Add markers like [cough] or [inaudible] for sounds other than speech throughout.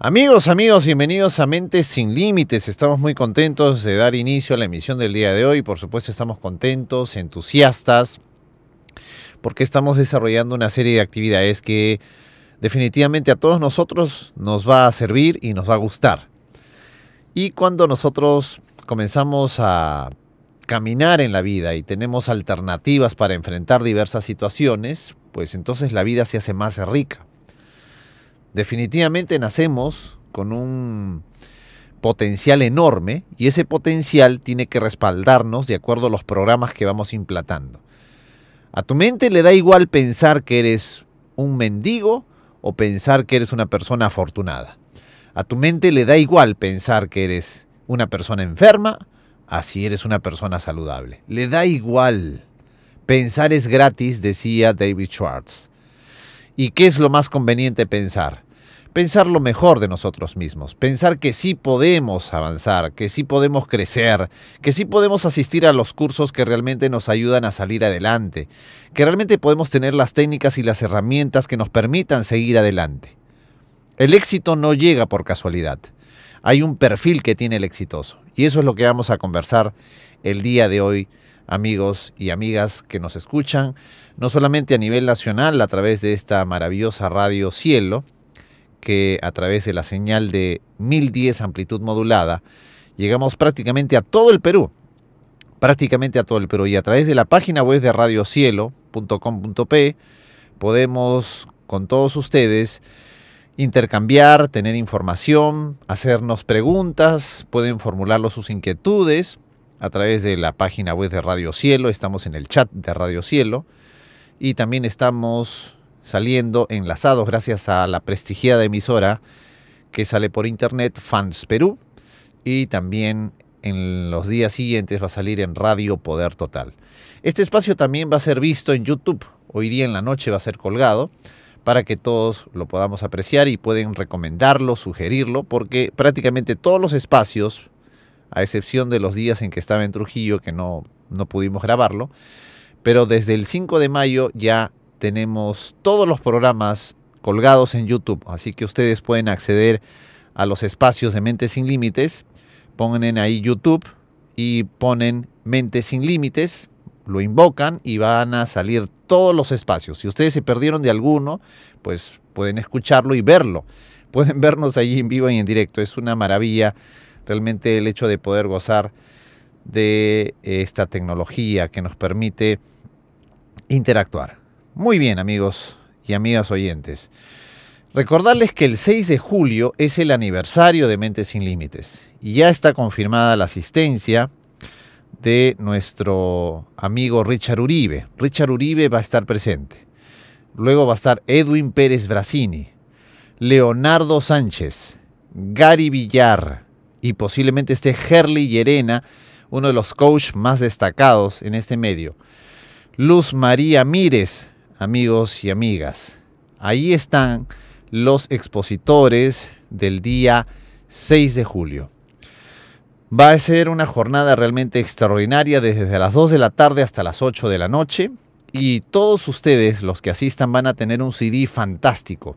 Amigos, amigos, bienvenidos a Mentes Sin Límites. Estamos muy contentos de dar inicio a la emisión del día de hoy. Por supuesto, estamos contentos, entusiastas, porque estamos desarrollando una serie de actividades que definitivamente a todos nosotros nos va a servir y nos va a gustar. Y cuando nosotros comenzamos a caminar en la vida y tenemos alternativas para enfrentar diversas situaciones, pues entonces la vida se hace más rica. Definitivamente nacemos con un potencial enorme y ese potencial tiene que respaldarnos de acuerdo a los programas que vamos implantando. A tu mente le da igual pensar que eres un mendigo o pensar que eres una persona afortunada. A tu mente le da igual pensar que eres una persona enferma así eres una persona saludable. Le da igual. Pensar es gratis, decía David Schwartz. ¿Y qué es lo más conveniente pensar? Pensar lo mejor de nosotros mismos, pensar que sí podemos avanzar, que sí podemos crecer, que sí podemos asistir a los cursos que realmente nos ayudan a salir adelante, que realmente podemos tener las técnicas y las herramientas que nos permitan seguir adelante. El éxito no llega por casualidad. Hay un perfil que tiene el exitoso. Y eso es lo que vamos a conversar el día de hoy, amigos y amigas que nos escuchan no solamente a nivel nacional a través de esta maravillosa radio Cielo, que a través de la señal de 1010 amplitud modulada, llegamos prácticamente a todo el Perú, prácticamente a todo el Perú, y a través de la página web de radiocielo.com.p podemos con todos ustedes intercambiar, tener información, hacernos preguntas, pueden formularlo sus inquietudes a través de la página web de Radio Cielo, estamos en el chat de Radio Cielo, y también estamos saliendo enlazados gracias a la prestigiada emisora que sale por internet Fans Perú y también en los días siguientes va a salir en Radio Poder Total. Este espacio también va a ser visto en YouTube. Hoy día en la noche va a ser colgado para que todos lo podamos apreciar y pueden recomendarlo, sugerirlo, porque prácticamente todos los espacios, a excepción de los días en que estaba en Trujillo, que no, no pudimos grabarlo, pero desde el 5 de mayo ya tenemos todos los programas colgados en YouTube, así que ustedes pueden acceder a los espacios de Mentes Sin Límites, ponen ahí YouTube y ponen Mentes Sin Límites, lo invocan y van a salir todos los espacios. Si ustedes se perdieron de alguno, pues pueden escucharlo y verlo. [laughs] Pueden vernos allí en vivo y en directo. Es una maravilla realmente el hecho de poder gozar de eh, esta tecnología que nos permite interactuar. Muy bien, amigos y amigas oyentes. Recordarles que el 6 de julio es el aniversario de Mentes sin Límites y ya está confirmada la asistencia de nuestro amigo Richard Uribe. Richard Uribe va a estar presente. Luego va a estar Edwin Pérez Brasini, Leonardo Sánchez, Gary Villar y posiblemente esté Herley Llerena, uno de los coaches más destacados en este medio. Luz María Mírez, amigos y amigas. Ahí están los expositores del día 6 de julio. Va a ser una jornada realmente extraordinaria desde las 2 de la tarde hasta las 8 de la noche y todos ustedes, los que asistan, van a tener un CD fantástico.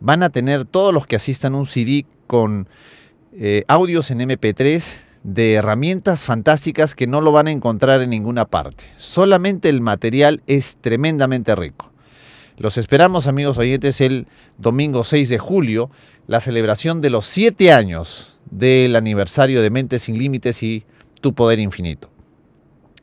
Van a tener todos los que asistan un CD con eh, audios en MP3 de herramientas fantásticas que no lo van a encontrar en ninguna parte. Solamente el material es tremendamente rico. Los esperamos, amigos oyentes, el domingo 6 de julio, la celebración de los 7 años del aniversario de Mentes sin Límites y Tu Poder Infinito.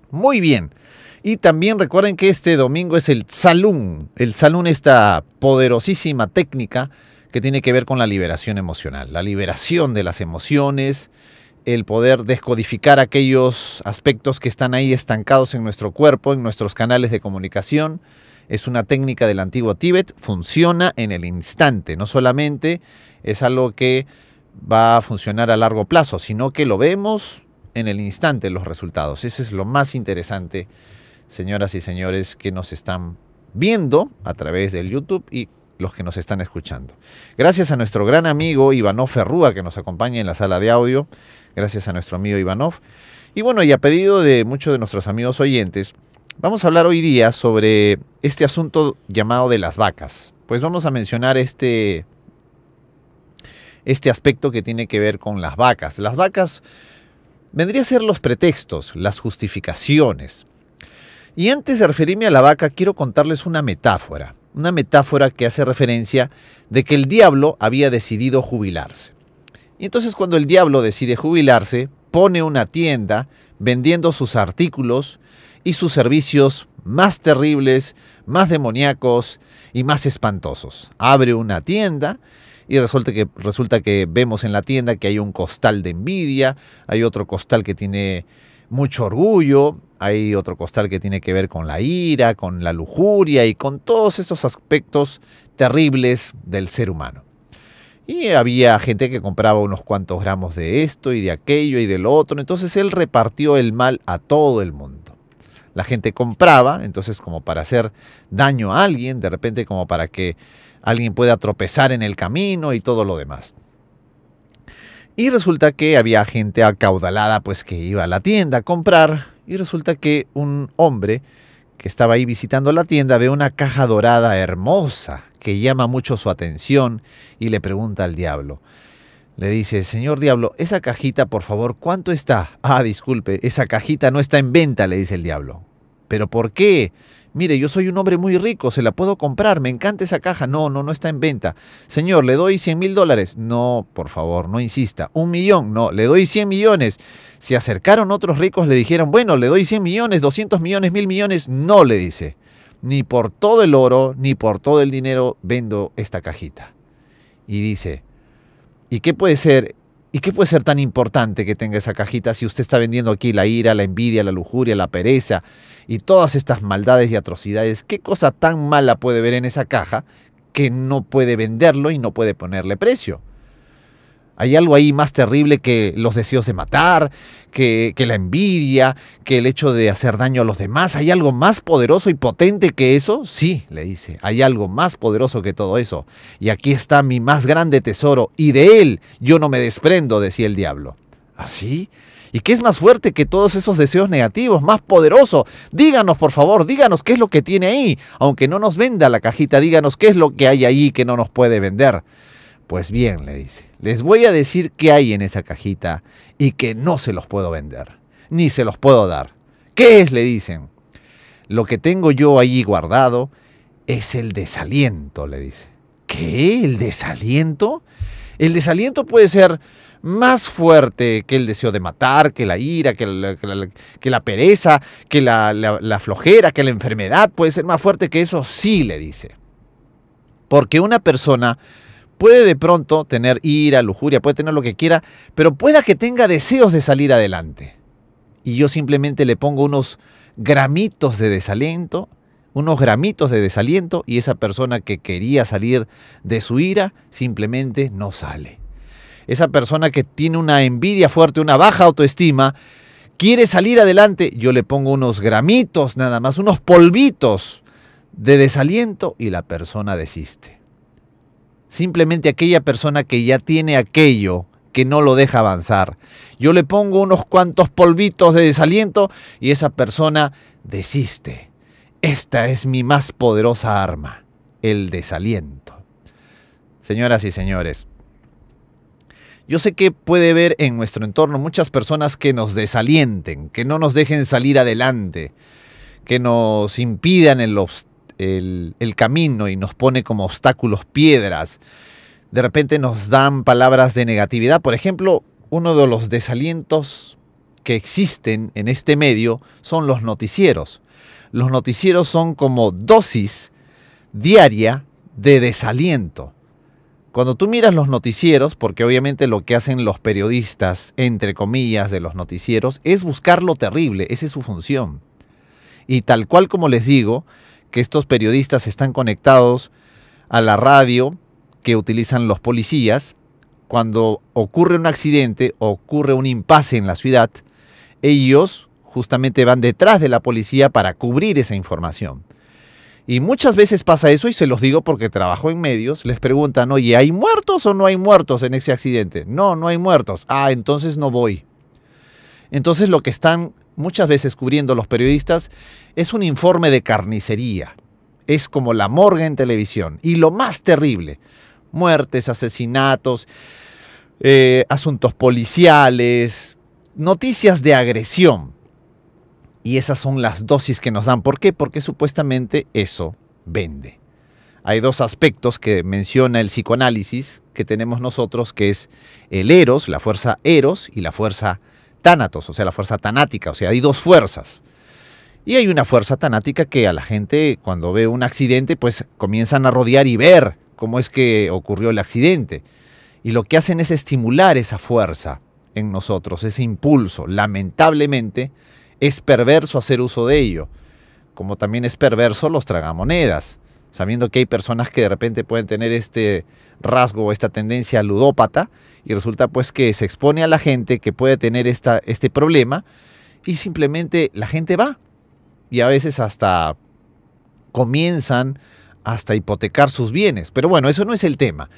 Muy bien. Y también recuerden que este domingo es el salón El Salún, esta poderosísima técnica que tiene que ver con la liberación emocional, la liberación de las emociones, el poder descodificar aquellos aspectos que están ahí estancados en nuestro cuerpo, en nuestros canales de comunicación. Es una técnica del antiguo Tíbet, funciona en el instante, no solamente es algo que va a funcionar a largo plazo, sino que lo vemos en el instante los resultados. Ese es lo más interesante, señoras y señores, que nos están viendo a través del YouTube y los que nos están escuchando. Gracias a nuestro gran amigo Ivano Ferrúa que nos acompaña en la sala de audio gracias a nuestro amigo Ivanov. Y bueno, y a pedido de muchos de nuestros amigos oyentes, vamos a hablar hoy día sobre este asunto llamado de las vacas. Pues vamos a mencionar este, este aspecto que tiene que ver con las vacas. Las vacas vendría a ser los pretextos, las justificaciones. Y antes de referirme a la vaca, quiero contarles una metáfora, una metáfora que hace referencia de que el diablo había decidido jubilarse. Y entonces cuando el diablo decide jubilarse, pone una tienda vendiendo sus artículos y sus servicios más terribles, más demoníacos y más espantosos. Abre una tienda y resulta que, resulta que vemos en la tienda que hay un costal de envidia, hay otro costal que tiene mucho orgullo, hay otro costal que tiene que ver con la ira, con la lujuria y con todos estos aspectos terribles del ser humano. Y había gente que compraba unos cuantos gramos de esto y de aquello y del otro. Entonces él repartió el mal a todo el mundo. La gente compraba, entonces como para hacer daño a alguien, de repente como para que alguien pueda tropezar en el camino y todo lo demás. Y resulta que había gente acaudalada pues que iba a la tienda a comprar y resulta que un hombre que estaba ahí visitando la tienda, ve una caja dorada hermosa que llama mucho su atención y le pregunta al diablo. Le dice, señor diablo, esa cajita, por favor, ¿cuánto está? Ah, disculpe, esa cajita no está en venta, le dice el diablo. ¿Pero por qué? mire, yo soy un hombre muy rico, se la puedo comprar, me encanta esa caja, no, no, no está en venta. Señor, le doy 100 mil dólares, no, por favor, no insista. Un millón, no, le doy 100 millones. Se acercaron otros ricos, le dijeron, bueno, le doy 100 millones, 200 millones, mil millones, no, le dice. Ni por todo el oro, ni por todo el dinero vendo esta cajita. Y dice, ¿y qué puede ser ¿Y qué puede ser tan importante que tenga esa cajita si usted está vendiendo aquí la ira, la envidia, la lujuria, la pereza, y todas estas maldades y atrocidades, ¿qué cosa tan mala puede ver en esa caja que no puede venderlo y no puede ponerle precio? Hay algo ahí más terrible que los deseos de matar, que, la envidia, que el hecho de hacer daño a los demás. ¿Hay algo más poderoso y potente que eso? Sí, le dice, hay algo más poderoso que todo eso. Y aquí está mi más grande tesoro, y de él yo no me desprendo, decía el diablo. ¿Así? ¿Ah, y qué es más fuerte que todos esos deseos negativos, más poderoso. Díganos, por favor, díganos qué es lo que tiene ahí, aunque no nos venda la cajita, díganos qué es lo que hay ahí que no nos puede vender. Pues bien, le dice, les voy a decir qué hay en esa cajita y que no se los puedo vender, ni se los puedo dar. ¿Qué es? le dicen. Lo que tengo yo allí guardado es el desaliento, le dice. ¿Qué? ¿El desaliento? El desaliento puede ser más fuerte que el deseo de matar, que la ira, que la, pereza, que la, la flojera, que la enfermedad puede ser más fuerte que eso, sí, le dice. Porque una persona puede de pronto tener ira, lujuria, puede tener lo que quiera, pero pueda que tenga deseos de salir adelante. Y yo simplemente le pongo unos gramitos de desaliento, unos gramitos de desaliento, y esa persona que quería salir de su ira simplemente no sale esa persona que tiene una envidia fuerte, una baja autoestima, quiere salir adelante, yo le pongo unos gramitos nada más, unos polvitos de desaliento y la persona desiste. Simplemente aquella persona que ya tiene aquello que no lo deja avanzar. Yo le pongo unos cuantos polvitos de desaliento y esa persona desiste. Esta es mi más poderosa arma, el desaliento. Señoras y señores, yo sé que puede haber en nuestro entorno muchas personas que nos desalienten, que no nos dejen salir adelante, que nos impidan el, el camino y nos pone como obstáculos piedras. De repente nos dan palabras de negatividad. Por ejemplo, uno de los desalientos que existen en este medio son los noticieros. Los noticieros son como dosis diaria de desaliento. Cuando tú miras los noticieros, porque obviamente lo que hacen los periodistas, entre comillas, de los noticieros, es buscar lo terrible, esa es su función. Y tal cual como les digo, que estos periodistas están conectados a la radio que utilizan los policías, cuando ocurre un accidente, ocurre un impasse en la ciudad, ellos justamente van detrás de la policía para cubrir esa información. Y muchas veces pasa eso, y se los digo porque trabajo en medios, les preguntan, oye, ¿hay muertos o no hay muertos en ese accidente? No, no hay muertos. Ah, entonces no voy. Entonces lo que están muchas veces cubriendo los periodistas es un informe de carnicería. Es como la morgue en televisión. Y lo más terrible, muertes, asesinatos, eh, asuntos policiales, noticias de agresión. Y esas son las dosis que nos dan. ¿Por qué? Porque supuestamente eso vende. Hay dos aspectos que menciona el psicoanálisis que tenemos nosotros, que es el eros, la fuerza eros y la fuerza tánatos, o sea, la fuerza tanática. O sea, hay dos fuerzas. Y hay una fuerza tanática que a la gente cuando ve un accidente, pues comienzan a rodear y ver cómo es que ocurrió el accidente. Y lo que hacen es estimular esa fuerza en nosotros, ese impulso. Lamentablemente, es perverso hacer uso de ello, como también es perverso los tragamonedas, sabiendo que hay personas que de repente pueden tener este rasgo, o esta tendencia ludópata, y resulta pues que se expone a la gente que puede tener esta, este problema, y simplemente la gente va, y a veces hasta comienzan hasta hipotecar sus bienes, pero bueno, eso no es el tema.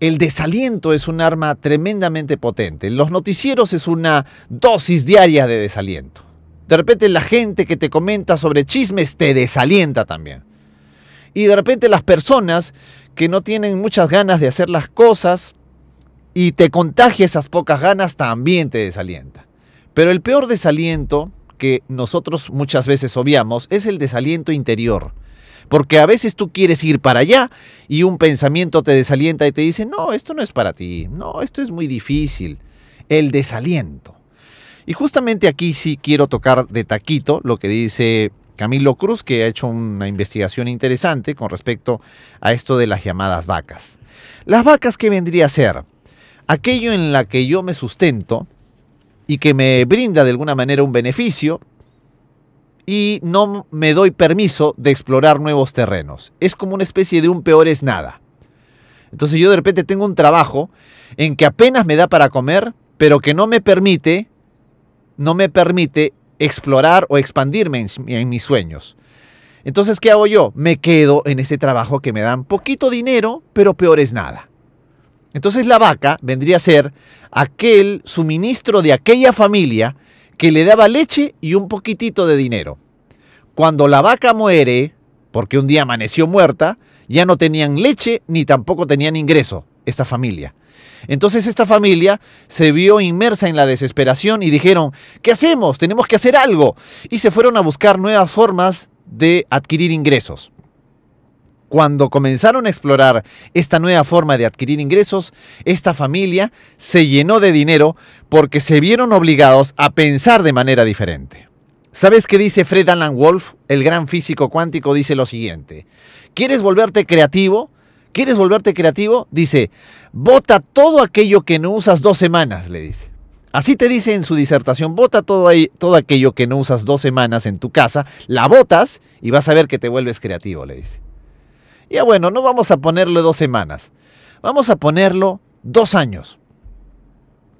El desaliento es un arma tremendamente potente. Los noticieros es una dosis diaria de desaliento. De repente la gente que te comenta sobre chismes te desalienta también. Y de repente las personas que no tienen muchas ganas de hacer las cosas y te contagia esas pocas ganas también te desalienta. Pero el peor desaliento que nosotros muchas veces obviamos es el desaliento interior. Porque a veces tú quieres ir para allá y un pensamiento te desalienta y te dice, no, esto no es para ti, no, esto es muy difícil. El desaliento. Y justamente aquí sí quiero tocar de taquito lo que dice Camilo Cruz, que ha hecho una investigación interesante con respecto a esto de las llamadas vacas. Las vacas, ¿qué vendría a ser? Aquello en la que yo me sustento y que me brinda de alguna manera un beneficio y no me doy permiso de explorar nuevos terrenos. Es como una especie de un peor es nada. Entonces yo de repente tengo un trabajo en que apenas me da para comer, pero que no me permite no me permite explorar o expandirme en, mis sueños. Entonces, ¿qué hago yo? Me quedo en ese trabajo que me dan poquito dinero, pero peor es nada. Entonces la vaca vendría a ser aquel suministro de aquella familia que le daba leche y un poquitito de dinero. Cuando la vaca muere, porque un día amaneció muerta, ya no tenían leche ni tampoco tenían ingreso esta familia. Entonces esta familia se vio inmersa en la desesperación y dijeron, ¿qué hacemos? Tenemos que hacer algo. Y se fueron a buscar nuevas formas de adquirir ingresos. Cuando comenzaron a explorar esta nueva forma de adquirir ingresos, esta familia se llenó de dinero porque se vieron obligados a pensar de manera diferente. ¿Sabes qué dice Fred Alan Wolf, el gran físico cuántico? Dice lo siguiente, ¿quieres volverte creativo? ¿Quieres volverte creativo? Dice, bota todo aquello que no usas dos semanas, le dice. Así te dice en su disertación, bota todo, ahí, todo aquello que no usas dos semanas en tu casa, la botas y vas a ver que te vuelves creativo, le dice. Ya bueno, no vamos a ponerle dos semanas, vamos a ponerlo dos años.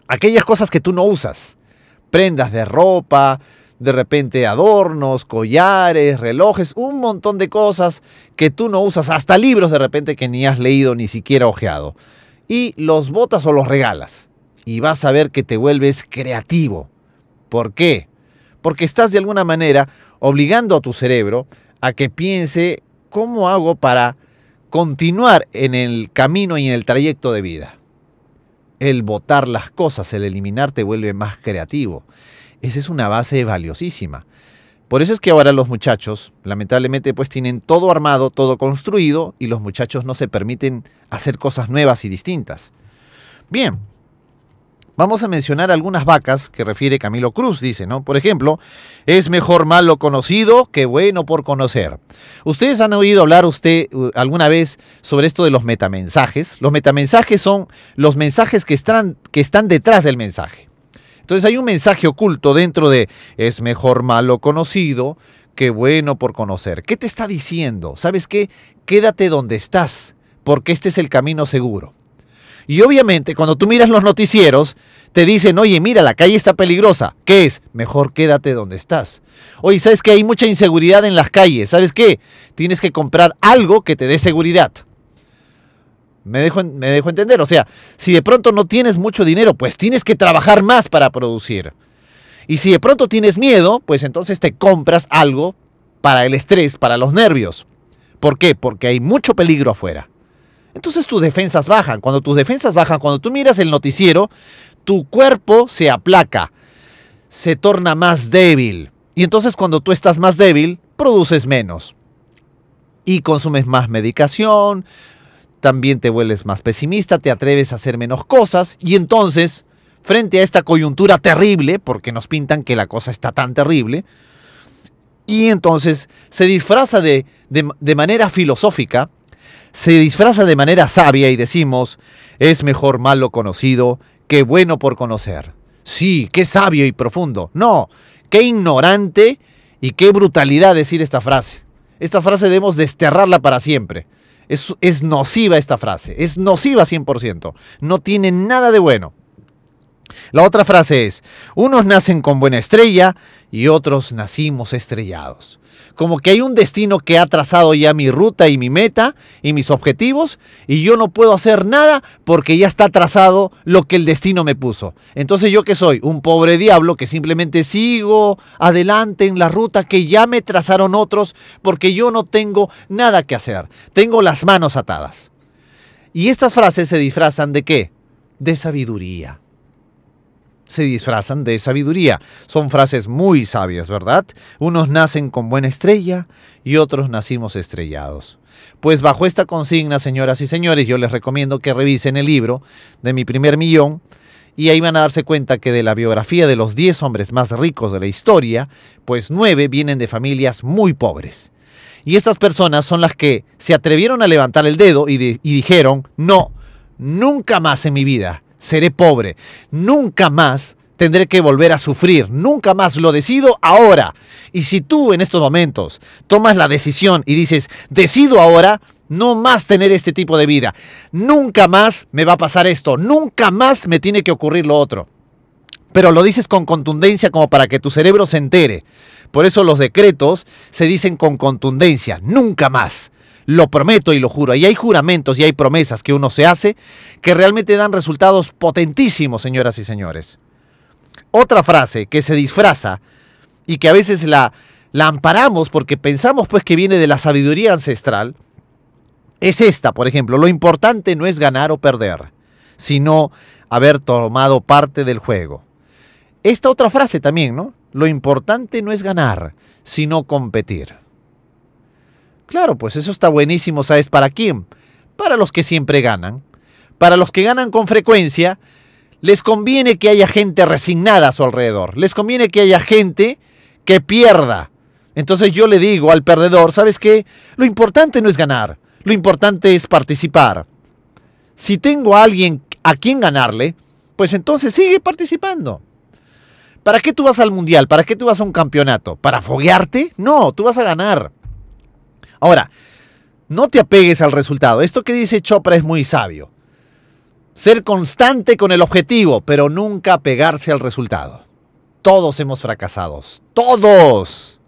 Aquellas cosas que tú no usas, prendas de ropa, de repente adornos, collares, relojes, un montón de cosas que tú no usas, hasta libros de repente que ni has leído ni siquiera ojeado. Y los botas o los regalas. Y vas a ver que te vuelves creativo. ¿Por qué? Porque estás de alguna manera obligando a tu cerebro a que piense cómo hago para continuar en el camino y en el trayecto de vida. El botar las cosas, el eliminar te vuelve más creativo. Esa es una base valiosísima. Por eso es que ahora los muchachos, lamentablemente, pues tienen todo armado, todo construido y los muchachos no se permiten hacer cosas nuevas y distintas. Bien, vamos a mencionar algunas vacas que refiere Camilo Cruz, dice, ¿no? Por ejemplo, es mejor malo conocido que bueno por conocer. Ustedes han oído hablar usted alguna vez sobre esto de los metamensajes. Los metamensajes son los mensajes que están, que están detrás del mensaje. Entonces hay un mensaje oculto dentro de es mejor malo conocido que bueno por conocer. ¿Qué te está diciendo? ¿Sabes qué? Quédate donde estás, porque este es el camino seguro. Y obviamente cuando tú miras los noticieros, te dicen, oye, mira, la calle está peligrosa. ¿Qué es? Mejor quédate donde estás. Oye, ¿sabes que hay mucha inseguridad en las calles? ¿Sabes qué? Tienes que comprar algo que te dé seguridad. Me dejo, me entender. O sea, si de pronto no tienes mucho dinero, pues tienes que trabajar más para producir. Y si de pronto tienes miedo, pues entonces te compras algo para el estrés, para los nervios. ¿Por qué? Porque hay mucho peligro afuera. Entonces tus defensas bajan. Cuando tus defensas bajan, cuando tú miras el noticiero, tu cuerpo se aplaca, se torna más débil. Y entonces cuando tú estás más débil, produces menos. Y consumes más medicación, también te vuelves más pesimista, te atreves a hacer menos cosas y entonces, frente a esta coyuntura terrible, porque nos pintan que la cosa está tan terrible, y entonces se disfraza de, de, manera filosófica, se disfraza de manera sabia y decimos, es mejor malo conocido que bueno por conocer. Sí, qué sabio y profundo. No, qué ignorante y qué brutalidad decir esta frase. Esta frase debemos desterrarla para siempre. Es, nociva esta frase, es nociva 100%, no tiene nada de bueno. La otra frase es, unos nacen con buena estrella y otros nacimos estrellados como que hay un destino que ha trazado ya mi ruta y mi meta y mis objetivos y yo no puedo hacer nada porque ya está trazado lo que el destino me puso. Entonces yo que soy un pobre diablo que simplemente sigo adelante en la ruta que ya me trazaron otros porque yo no tengo nada que hacer. Tengo las manos atadas. Y estas frases se disfrazan de qué? De sabiduría se disfrazan de sabiduría. Son frases muy sabias, ¿verdad? Unos nacen con buena estrella y otros nacimos estrellados. Pues bajo esta consigna, señoras y señores, yo les recomiendo que revisen el libro de mi primer millón y ahí van a darse cuenta que de la biografía de los 10 hombres más ricos de la historia, pues 9 vienen de familias muy pobres. Y estas personas son las que se atrevieron a levantar el dedo y, y dijeron, no, nunca más en mi vida seré pobre. Nunca más tendré que volver a sufrir. Nunca más lo decido ahora. Y si tú en estos momentos tomas la decisión y dices, decido ahora, no más tener este tipo de vida. Nunca más me va a pasar esto. Nunca más me tiene que ocurrir lo otro. Pero lo dices con contundencia como para que tu cerebro se entere. Por eso los decretos se dicen con contundencia. Nunca más. Lo prometo y lo juro. Y hay juramentos y hay promesas que uno se hace que realmente dan resultados potentísimos, señoras y señores. Otra frase que se disfraza y que a veces la, amparamos porque pensamos pues que viene de la sabiduría ancestral, es esta, por ejemplo. Lo importante no es ganar o perder, sino haber tomado parte del juego. Esta otra frase también, ¿no? Lo importante no es ganar, sino competir. Claro, pues eso está buenísimo, ¿sabes para quién? Para los que siempre ganan. Para los que ganan con frecuencia, les conviene que haya gente resignada a su alrededor. Les conviene que haya gente que pierda. Entonces yo le digo al perdedor, ¿sabes qué? Lo importante no es ganar, lo importante es participar. Si tengo a alguien a quien ganarle, pues entonces sigue participando. ¿Para qué tú vas al mundial? ¿Para qué tú vas a un campeonato? ¿Para foguearte? No, tú vas a ganar. Ahora, no te apegues al resultado. Esto que dice Chopra es muy sabio. Ser constante con el objetivo, pero nunca apegarse al resultado. Todos hemos fracasado. Todos.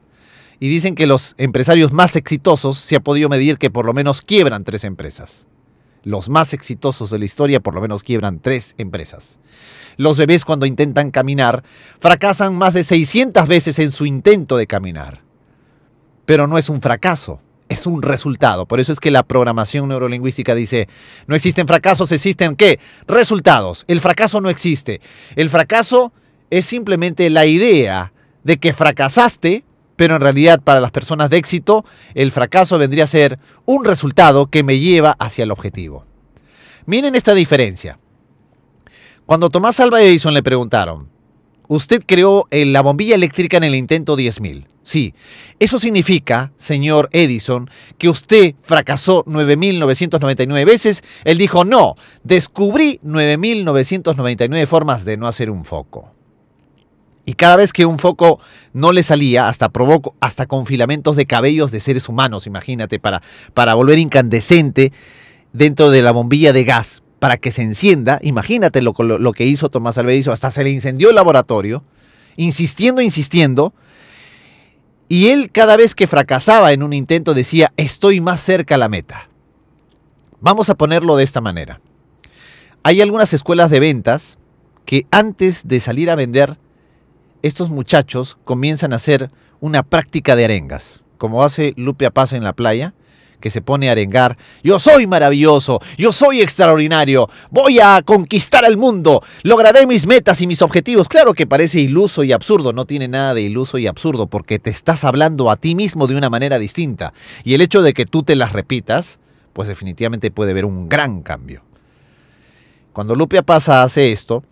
Y dicen que los empresarios más exitosos se ha podido medir que por lo menos quiebran tres empresas. Los más exitosos de la historia por lo menos quiebran tres empresas. Los bebés cuando intentan caminar fracasan más de 600 veces en su intento de caminar. Pero no es un fracaso, es un resultado. Por eso es que la programación neurolingüística dice, no existen fracasos, existen qué? Resultados. El fracaso no existe. El fracaso es simplemente la idea de que fracasaste, pero en realidad para las personas de éxito, el fracaso vendría a ser un resultado que me lleva hacia el objetivo. Miren esta diferencia. Cuando Tomás Alva Edison le preguntaron, Usted creó eh, la bombilla eléctrica en el intento 10.000. Sí, eso significa, señor Edison, que usted fracasó 9.999 veces. Él dijo, no, descubrí 9.999 formas de no hacer un foco. Y cada vez que un foco no le salía, hasta provocó, hasta con filamentos de cabellos de seres humanos, imagínate, para, para volver incandescente dentro de la bombilla de gas, para que se encienda. Imagínate lo, que hizo Tomás Alvedizo. Hasta se le incendió el laboratorio, insistiendo, insistiendo. Y él cada vez que fracasaba en un intento decía, estoy más cerca a la meta. Vamos a ponerlo de esta manera. Hay algunas escuelas de ventas que antes de salir a vender, estos muchachos comienzan a hacer una práctica de arengas, como hace Lupe Paz en la playa que se pone a arengar, yo soy maravilloso, yo soy extraordinario, voy a conquistar el mundo, lograré mis metas y mis objetivos. Claro que parece iluso y absurdo, no tiene nada de iluso y absurdo porque te estás hablando a ti mismo de una manera distinta. Y el hecho de que tú te las repitas, pues definitivamente puede haber un gran cambio. Cuando Lupia pasa hace esto,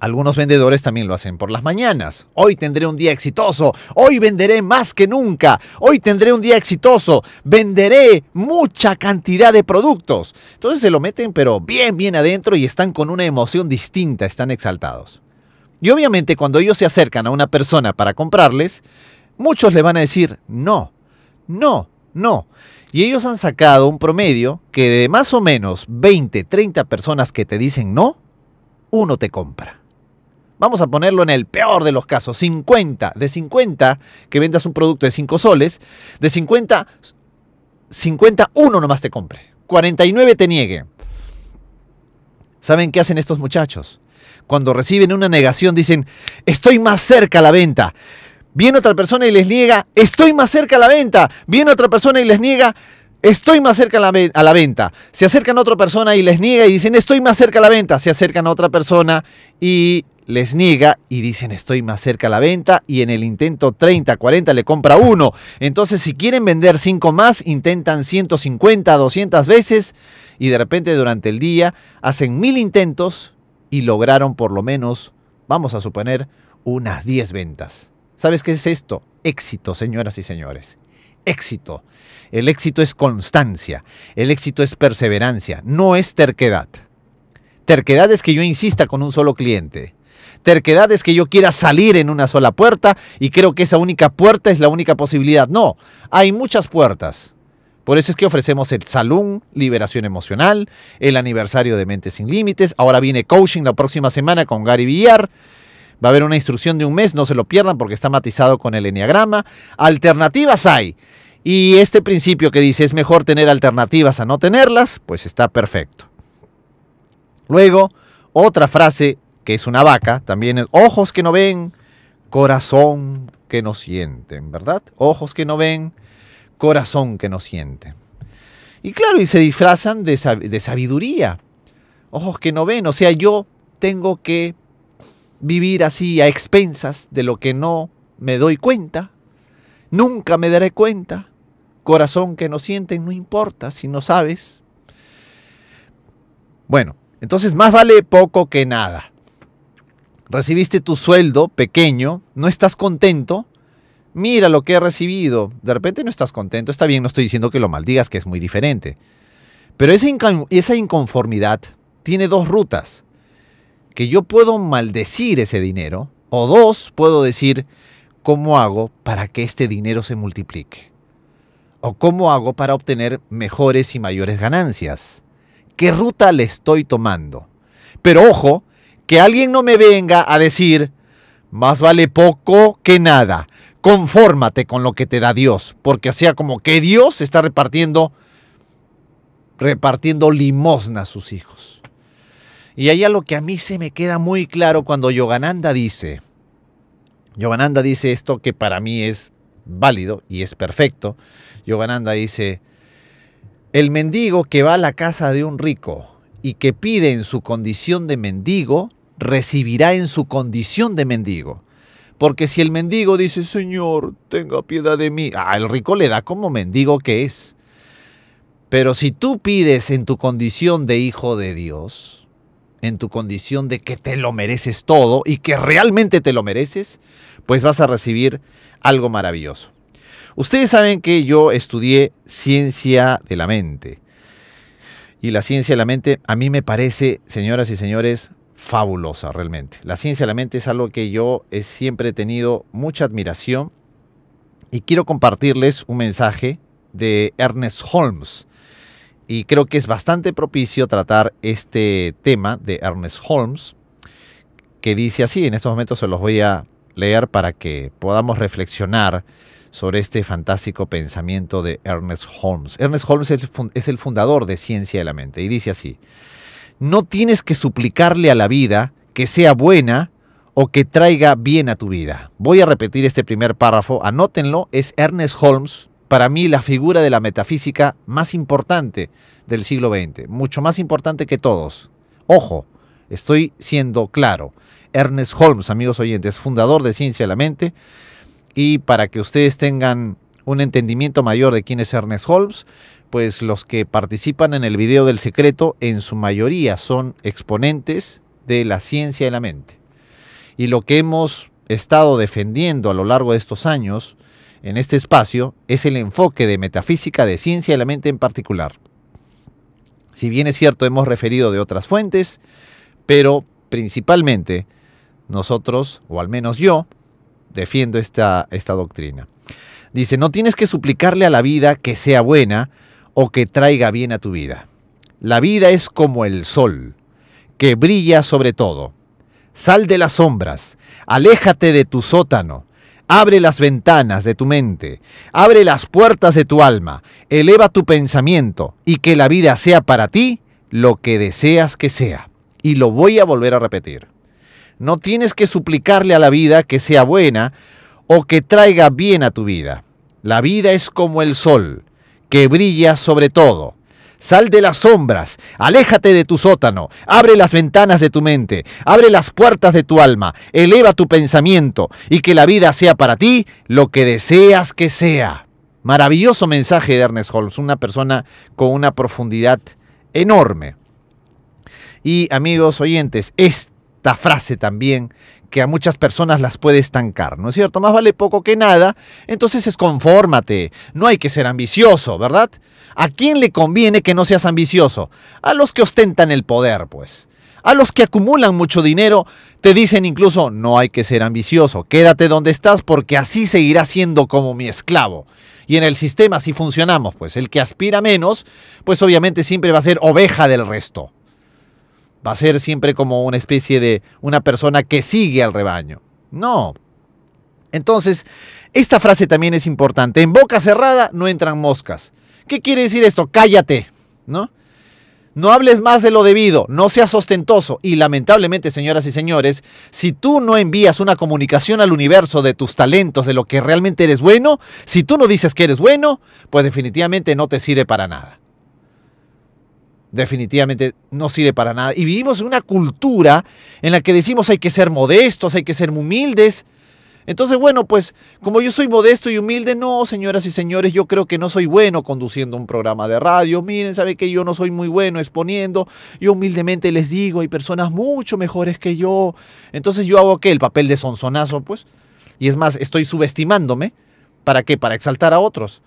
algunos vendedores también lo hacen por las mañanas. Hoy tendré un día exitoso. Hoy venderé más que nunca. Hoy tendré un día exitoso. Venderé mucha cantidad de productos. Entonces se lo meten pero bien, bien adentro y están con una emoción distinta, están exaltados. Y obviamente cuando ellos se acercan a una persona para comprarles, muchos le van a decir, no, no, no. Y ellos han sacado un promedio que de más o menos 20, 30 personas que te dicen no, uno te compra. Vamos a ponerlo en el peor de los casos, 50. De 50 que vendas un producto de 5 soles, de 50, 50 uno nomás te compre. 49 te niegue. ¿Saben qué hacen estos muchachos? Cuando reciben una negación dicen, estoy más cerca a la venta. Viene otra persona y les niega, estoy más cerca a la venta. Viene otra persona y les niega, estoy más cerca a la, a la, venta. Se acercan a otra persona y les niega y dicen, estoy más cerca a la venta. Se acercan a otra persona y les niega y dicen estoy más cerca a la venta y en el intento 30, 40 le compra uno. Entonces si quieren vender cinco más, intentan 150, 200 veces y de repente durante el día hacen mil intentos y lograron por lo menos, vamos a suponer, unas 10 ventas. ¿Sabes qué es esto? Éxito, señoras y señores. Éxito. El éxito es constancia, el éxito es perseverancia, no es terquedad. Terquedad es que yo insista con un solo cliente terquedad es que yo quiera salir en una sola puerta y creo que esa única puerta es la única posibilidad. No, hay muchas puertas. Por eso es que ofrecemos el Salón Liberación Emocional, el aniversario de Mentes Sin Límites. Ahora viene coaching la próxima semana con Gary Villar. Va a haber una instrucción de un mes, no se lo pierdan porque está matizado con el enneagrama. Alternativas hay. Y este principio que dice es mejor tener alternativas a no tenerlas, pues está perfecto. Luego, otra frase que es una vaca, también ojos que no ven, corazón que no sienten, ¿verdad? Ojos que no ven, corazón que no sienten. Y claro, y se disfrazan de, sabiduría, ojos que no ven, o sea, yo tengo que vivir así a expensas de lo que no me doy cuenta, nunca me daré cuenta, corazón que no sienten, no importa si no sabes. Bueno, entonces más vale poco que nada recibiste tu sueldo pequeño, no estás contento, mira lo que he recibido, de repente no estás contento, está bien, no estoy diciendo que lo maldigas, que es muy diferente, pero esa, esa inconformidad tiene dos rutas, que yo puedo maldecir ese dinero, o dos, puedo decir, ¿cómo hago para que este dinero se multiplique? ¿O cómo hago para obtener mejores y mayores ganancias? ¿Qué ruta le estoy tomando? Pero ojo, que alguien no me venga a decir, más vale poco que nada, confórmate con lo que te da Dios, porque sea como que Dios está repartiendo, repartiendo limosna a sus hijos. Y ahí lo que a mí se me queda muy claro cuando Yogananda dice, Yogananda dice esto que para mí es válido y es perfecto. Yogananda dice, el mendigo que va a la casa de un rico y que pide en su condición de mendigo, recibirá en su condición de mendigo. Porque si el mendigo dice, Señor, tenga piedad de mí, al ah, rico le da como mendigo que es. Pero si tú pides en tu condición de hijo de Dios, en tu condición de que te lo mereces todo y que realmente te lo mereces, pues vas a recibir algo maravilloso. Ustedes saben que yo estudié ciencia de la mente. Y la ciencia de la mente a mí me parece, señoras y señores, fabulosa realmente. La ciencia de la mente es algo que yo he siempre he tenido mucha admiración y quiero compartirles un mensaje de Ernest Holmes. Y creo que es bastante propicio tratar este tema de Ernest Holmes, que dice así, en estos momentos se los voy a leer para que podamos reflexionar sobre este fantástico pensamiento de Ernest Holmes. Ernest Holmes es el fundador de Ciencia de la Mente y dice así, no tienes que suplicarle a la vida que sea buena o que traiga bien a tu vida. Voy a repetir este primer párrafo, anótenlo, es Ernest Holmes, para mí la figura de la metafísica más importante del siglo XX, mucho más importante que todos. Ojo, estoy siendo claro. Ernest Holmes, amigos oyentes, fundador de Ciencia de la Mente, y para que ustedes tengan un entendimiento mayor de quién es Ernest Holmes, pues los que participan en el video del secreto en su mayoría son exponentes de la ciencia de la mente. Y lo que hemos estado defendiendo a lo largo de estos años en este espacio es el enfoque de metafísica de ciencia de la mente en particular. Si bien es cierto, hemos referido de otras fuentes, pero principalmente nosotros, o al menos yo, defiendo esta, esta doctrina. Dice, no tienes que suplicarle a la vida que sea buena, o que traiga bien a tu vida. La vida es como el sol, que brilla sobre todo. Sal de las sombras, aléjate de tu sótano, abre las ventanas de tu mente, abre las puertas de tu alma, eleva tu pensamiento y que la vida sea para ti lo que deseas que sea. Y lo voy a volver a repetir. No tienes que suplicarle a la vida que sea buena o que traiga bien a tu vida. La vida es como el sol, que brilla sobre todo. Sal de las sombras, aléjate de tu sótano, abre las ventanas de tu mente, abre las puertas de tu alma, eleva tu pensamiento y que la vida sea para ti lo que deseas que sea. Maravilloso mensaje de Ernest Holmes, una persona con una profundidad enorme. Y amigos oyentes, este esta frase también que a muchas personas las puede estancar, ¿no es cierto? Más vale poco que nada, entonces es confórmate, no hay que ser ambicioso, ¿verdad? ¿A quién le conviene que no seas ambicioso? A los que ostentan el poder, pues. A los que acumulan mucho dinero, te dicen incluso, no hay que ser ambicioso, quédate donde estás porque así seguirás siendo como mi esclavo. Y en el sistema si funcionamos, pues el que aspira menos, pues obviamente siempre va a ser oveja del resto va a ser siempre como una especie de una persona que sigue al rebaño. No. Entonces, esta frase también es importante. En boca cerrada no entran moscas. ¿Qué quiere decir esto? Cállate, ¿no? No hables más de lo debido, no seas ostentoso. Y lamentablemente, señoras y señores, si tú no envías una comunicación al universo de tus talentos, de lo que realmente eres bueno, si tú no dices que eres bueno, pues definitivamente no te sirve para nada definitivamente no sirve para nada. Y vivimos en una cultura en la que decimos hay que ser modestos, hay que ser humildes. Entonces, bueno, pues como yo soy modesto y humilde, no, señoras y señores, yo creo que no soy bueno conduciendo un programa de radio. Miren, sabe que yo no soy muy bueno exponiendo. Yo humildemente les digo, hay personas mucho mejores que yo. Entonces yo hago qué? El papel de sonzonazo pues. Y es más, estoy subestimándome. ¿Para qué? Para exaltar a otros.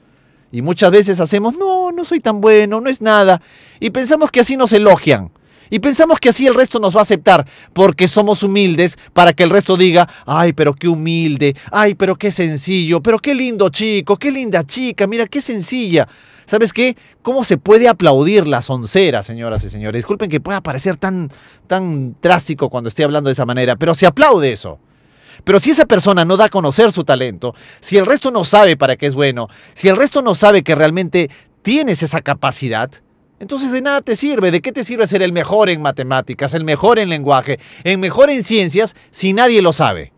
Y muchas veces hacemos, no, no soy tan bueno, no es nada. Y pensamos que así nos elogian. Y pensamos que así el resto nos va a aceptar, porque somos humildes para que el resto diga, ay, pero qué humilde, ay, pero qué sencillo, pero qué lindo chico, qué linda chica, mira, qué sencilla. ¿Sabes qué? ¿Cómo se puede aplaudir la soncera, señoras y señores? Disculpen que pueda parecer tan, tan cuando estoy hablando de esa manera, pero se aplaude eso. Pero si esa persona no da a conocer su talento, si el resto no sabe para qué es bueno, si el resto no sabe que realmente tienes esa capacidad, entonces de nada te sirve. ¿De qué te sirve ser el mejor en matemáticas, el mejor en lenguaje, el mejor en ciencias si nadie lo sabe?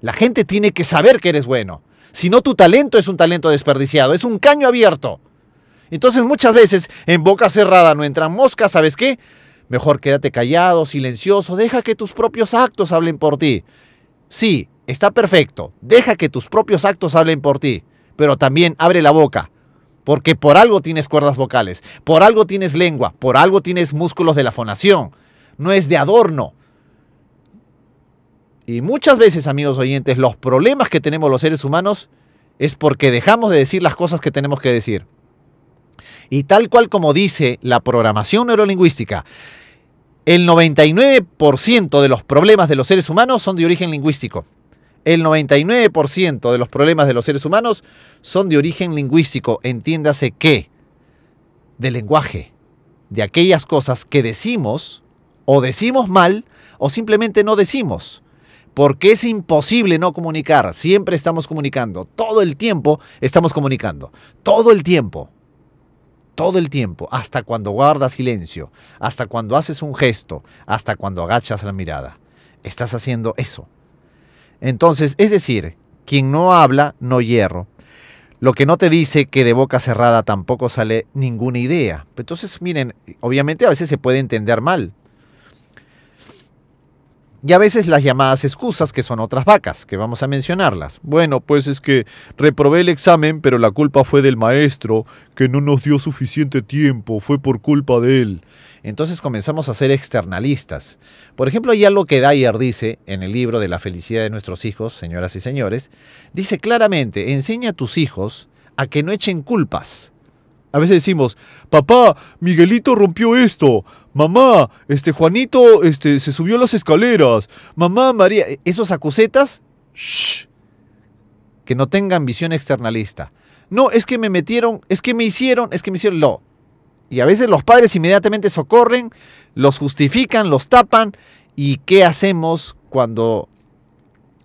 La gente tiene que saber que eres bueno. Si no, tu talento es un talento desperdiciado, es un caño abierto. Entonces muchas veces en boca cerrada no entran moscas, ¿sabes qué? Mejor quédate callado, silencioso, deja que tus propios actos hablen por ti. Sí, está perfecto. Deja que tus propios actos hablen por ti, pero también abre la boca. Porque por algo tienes cuerdas vocales, por algo tienes lengua, por algo tienes músculos de la fonación. No es de adorno. Y muchas veces, amigos oyentes, los problemas que tenemos los seres humanos es porque dejamos de decir las cosas que tenemos que decir. Y tal cual como dice la programación neurolingüística, el 99% de los problemas de los seres humanos son de origen lingüístico. El 99% de los problemas de los seres humanos son de origen lingüístico, entiéndase que, del lenguaje, de aquellas cosas que decimos o decimos mal o simplemente no decimos. Porque es imposible no comunicar, siempre estamos comunicando, todo el tiempo estamos comunicando, todo el tiempo todo el tiempo, hasta cuando guardas silencio, hasta cuando haces un gesto, hasta cuando agachas la mirada. Estás haciendo eso. Entonces, es decir, quien no habla, no hierro. Lo que no te dice que de boca cerrada tampoco sale ninguna idea. Entonces, miren, obviamente a veces se puede entender mal, y a veces las llamadas excusas, que son otras vacas, que vamos a mencionarlas. Bueno, pues es que reprobé el examen, pero la culpa fue del maestro, que no nos dio suficiente tiempo, fue por culpa de él. Entonces comenzamos a ser externalistas. Por ejemplo, hay algo que Dyer dice en el libro de la felicidad de nuestros hijos, señoras y señores, dice claramente, enseña a tus hijos a que no echen culpas. A veces decimos, papá, Miguelito rompió esto, mamá, este Juanito este, se subió las escaleras, mamá María, esos acusetas, que no tengan visión externalista. No, es que me metieron, es que me hicieron, es que me hicieron, Lo. Y a veces los padres inmediatamente socorren, los justifican, los tapan. ¿Y qué hacemos cuando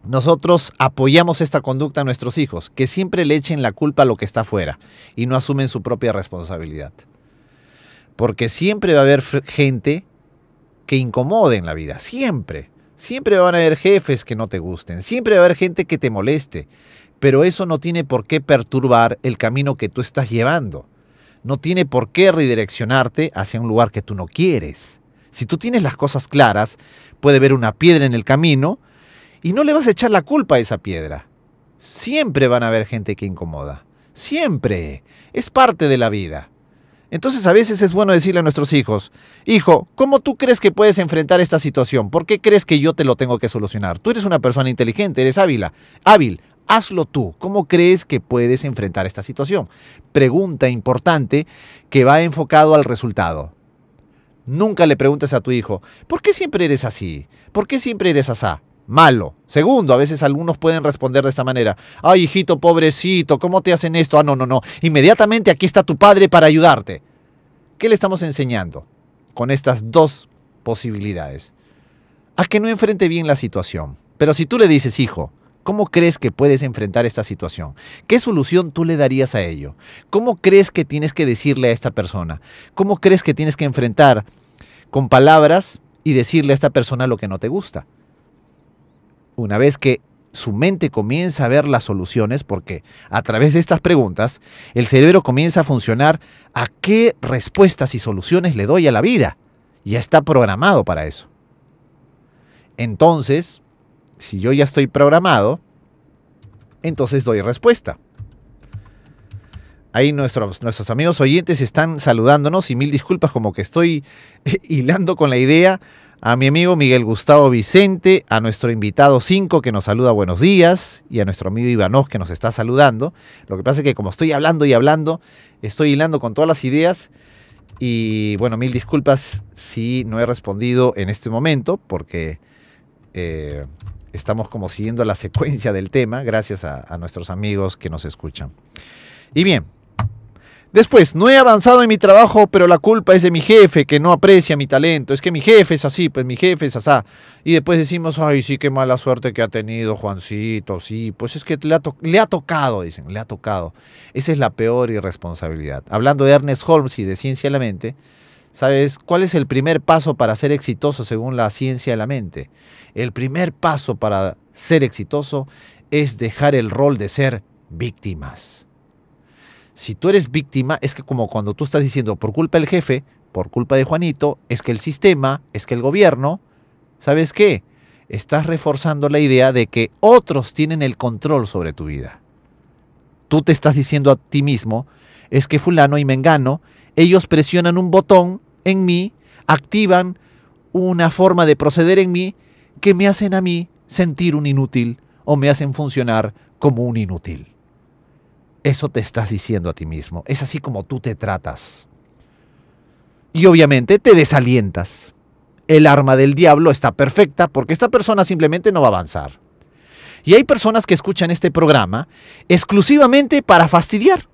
nosotros apoyamos esta conducta a nuestros hijos? Que siempre le echen la culpa a lo que está afuera y no asumen su propia responsabilidad. Porque siempre va a haber gente que incomode en la vida, siempre. Siempre van a haber jefes que no te gusten, siempre va a haber gente que te moleste, pero eso no tiene por qué perturbar el camino que tú estás llevando. No tiene por qué redireccionarte hacia un lugar que tú no quieres. Si tú tienes las cosas claras, puede haber una piedra en el camino y no le vas a echar la culpa a esa piedra. Siempre van a haber gente que incomoda. Siempre. Es parte de la vida. Entonces a veces es bueno decirle a nuestros hijos, hijo, ¿cómo tú crees que puedes enfrentar esta situación? ¿Por qué crees que yo te lo tengo que solucionar? Tú eres una persona inteligente, eres hábil, hábil, hazlo tú. ¿Cómo crees que puedes enfrentar esta situación? Pregunta importante que va enfocado al resultado. Nunca le preguntes a tu hijo, ¿por qué siempre eres así? ¿Por qué siempre eres asá? malo. Segundo, a veces algunos pueden responder de esta manera. Ay, hijito, pobrecito, ¿cómo te hacen esto? Ah, no, no, no. Inmediatamente aquí está tu padre para ayudarte. ¿Qué le estamos enseñando con estas dos posibilidades? A que no enfrente bien la situación. Pero si tú le dices, hijo, ¿cómo crees que puedes enfrentar esta situación? ¿Qué solución tú le darías a ello? ¿Cómo crees que tienes que decirle a esta persona? ¿Cómo crees que tienes que enfrentar con palabras y decirle a esta persona lo que no te gusta? una vez que su mente comienza a ver las soluciones, porque a través de estas preguntas, el cerebro comienza a funcionar a qué respuestas y soluciones le doy a la vida. Ya está programado para eso. Entonces, si yo ya estoy programado, entonces doy respuesta. Ahí nuestros, nuestros amigos oyentes están saludándonos y mil disculpas como que estoy [laughs] hilando con la idea a mi amigo Miguel Gustavo Vicente, a nuestro invitado 5 que nos saluda buenos días y a nuestro amigo Ivanov que nos está saludando. Lo que pasa es que como estoy hablando y hablando, estoy hilando con todas las ideas y bueno, mil disculpas si no he respondido en este momento porque eh, estamos como siguiendo la secuencia del tema gracias a, a nuestros amigos que nos escuchan. Y bien, Después, no he avanzado en mi trabajo, pero la culpa es de mi jefe, que no aprecia mi talento. Es que mi jefe es así, pues mi jefe es asá. Y después decimos, ay, sí, qué mala suerte que ha tenido Juancito, sí, pues es que le ha, le ha tocado, dicen, le ha tocado. Esa es la peor irresponsabilidad. Hablando de Ernest Holmes y de ciencia de la mente, ¿sabes cuál es el primer paso para ser exitoso según la ciencia de la mente? El primer paso para ser exitoso es dejar el rol de ser víctimas. Si tú eres víctima, es que como cuando tú estás diciendo, por culpa del jefe, por culpa de Juanito, es que el sistema, es que el gobierno, ¿sabes qué? Estás reforzando la idea de que otros tienen el control sobre tu vida. Tú te estás diciendo a ti mismo, es que fulano y mengano, ellos presionan un botón en mí, activan una forma de proceder en mí que me hacen a mí sentir un inútil o me hacen funcionar como un inútil. Eso te estás diciendo a ti mismo. Es así como tú te tratas. Y obviamente te desalientas. El arma del diablo está perfecta porque esta persona simplemente no va a avanzar. Y hay personas que escuchan este programa exclusivamente para fastidiar,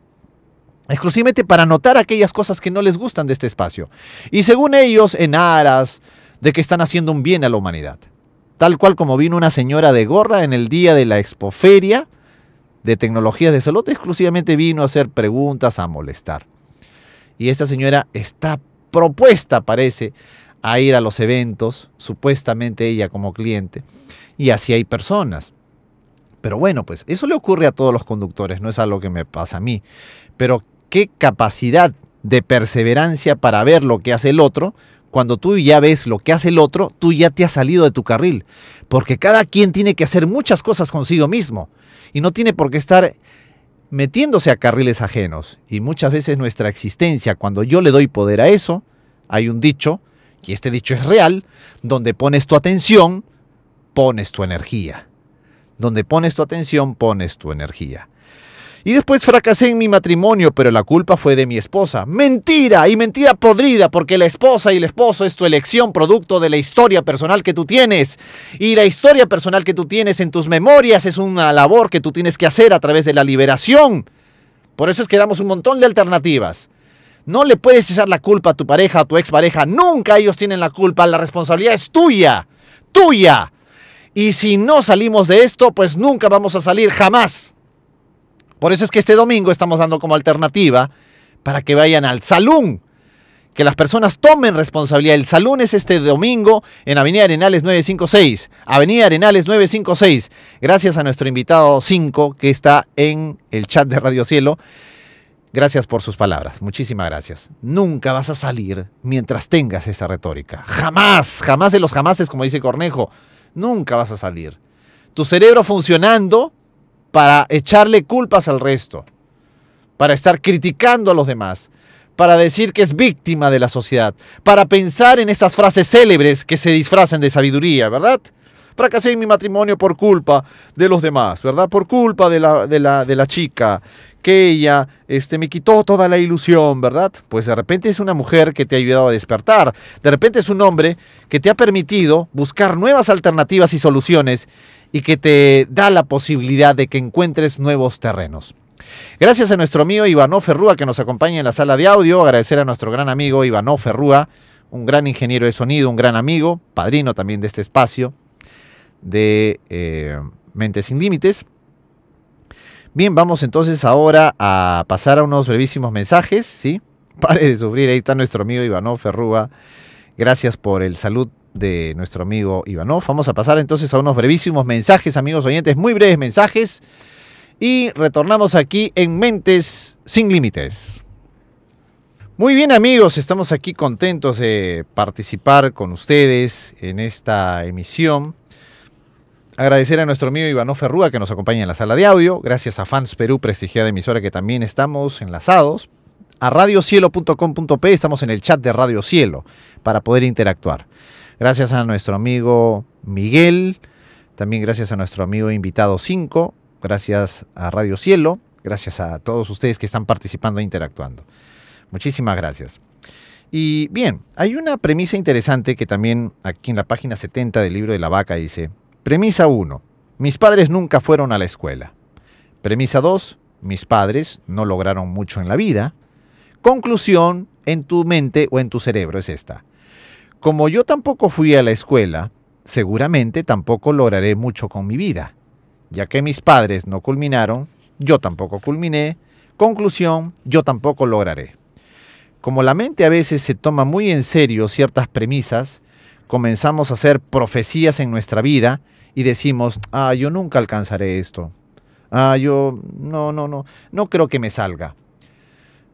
exclusivamente para notar aquellas cosas que no les gustan de este espacio. Y según ellos, en aras de que están haciendo un bien a la humanidad. Tal cual como vino una señora de gorra en el día de la expoferia de tecnologías de salud exclusivamente vino a hacer preguntas, a molestar. Y esta señora está propuesta, parece, a ir a los eventos, supuestamente ella como cliente, y así hay personas. Pero bueno, pues eso le ocurre a todos los conductores, no es algo que me pasa a mí. Pero qué capacidad de perseverancia para ver lo que hace el otro. Cuando tú ya ves lo que hace el otro, tú ya te has salido de tu carril porque cada quien tiene que hacer muchas cosas consigo mismo y no tiene por qué estar metiéndose a carriles ajenos. Y muchas veces nuestra existencia, cuando yo le doy poder a eso, hay un dicho, y este dicho es real, donde pones tu atención, pones tu energía. Donde pones tu atención, pones tu energía. Y después fracasé en mi matrimonio, pero la culpa fue de mi esposa. Mentira y mentira podrida, porque la esposa y el esposo es tu elección producto de la historia personal que tú tienes. Y la historia personal que tú tienes en tus memorias es una labor que tú tienes que hacer a través de la liberación. Por eso es que damos un montón de alternativas. No le puedes echar la culpa a tu pareja, a tu expareja. Nunca ellos tienen la culpa. La responsabilidad es tuya. Tuya. Y si no salimos de esto, pues nunca vamos a salir jamás. Por eso es que este domingo estamos dando como alternativa para que vayan al salón. Que las personas tomen responsabilidad. El salón es este domingo en Avenida Arenales 956. Avenida Arenales 956. Gracias a nuestro invitado 5 que está en el chat de Radio Cielo. Gracias por sus palabras, muchísimas gracias. Nunca vas a salir mientras tengas esta retórica. Jamás, jamás de los jamases, como dice Cornejo, nunca vas a salir. Tu cerebro funcionando para echarle culpas al resto, para estar criticando a los demás, para decir que es víctima de la sociedad, para pensar en esas frases célebres que se disfrazan de sabiduría, ¿verdad? Fracasé en mi matrimonio por culpa de los demás, ¿verdad? Por culpa de la, de la, de la chica, que ella este, me quitó toda la ilusión, ¿verdad? Pues de repente es una mujer que te ha ayudado a despertar, de repente es un hombre que te ha permitido buscar nuevas alternativas y soluciones y que te da la posibilidad de que encuentres nuevos terrenos. Gracias a nuestro mío Ivano Ferrúa que nos acompaña en la sala de audio, agradecer a nuestro gran amigo Ivano Ferrúa, un gran ingeniero de sonido, un gran amigo, padrino también de este espacio de eh, Mentes sin Límites. Bien, vamos entonces ahora a pasar a unos brevísimos mensajes, ¿sí? [laughs] Pare de sufrir, ahí está nuestro amigo Ivano Ferrúa. Gracias por el salud de nuestro amigo Ivanov. Vamos a pasar entonces a unos brevísimos mensajes, amigos oyentes, muy breves mensajes. Y retornamos aquí en Mentes sin Límites. Muy bien amigos, estamos aquí contentos de participar con ustedes en esta emisión. Agradecer a nuestro amigo Ivanov Ferrúa que nos acompaña en la sala de audio. Gracias a Fans Perú, prestigiada emisora que también estamos enlazados. A radiocielo.com.p estamos en el chat de Radio Cielo para poder interactuar. Gracias a nuestro amigo Miguel, también gracias a nuestro amigo invitado 5, gracias a Radio Cielo, gracias a todos ustedes que están participando e interactuando. Muchísimas gracias. Y bien, hay una premisa interesante que también aquí en la página 70 del libro de la vaca dice, premisa 1, mis padres nunca fueron a la escuela. Premisa 2, mis padres no lograron mucho en la vida. Conclusión en tu mente o en tu cerebro es esta. Como yo tampoco fui a la escuela, seguramente tampoco lograré mucho con mi vida. Ya que mis padres no culminaron, yo tampoco culminé. Conclusión, yo tampoco lograré. Como la mente a veces se toma muy en serio ciertas premisas, comenzamos a hacer profecías en nuestra vida y decimos, ah, yo nunca alcanzaré esto. Ah, yo no, no, no, no creo que me salga.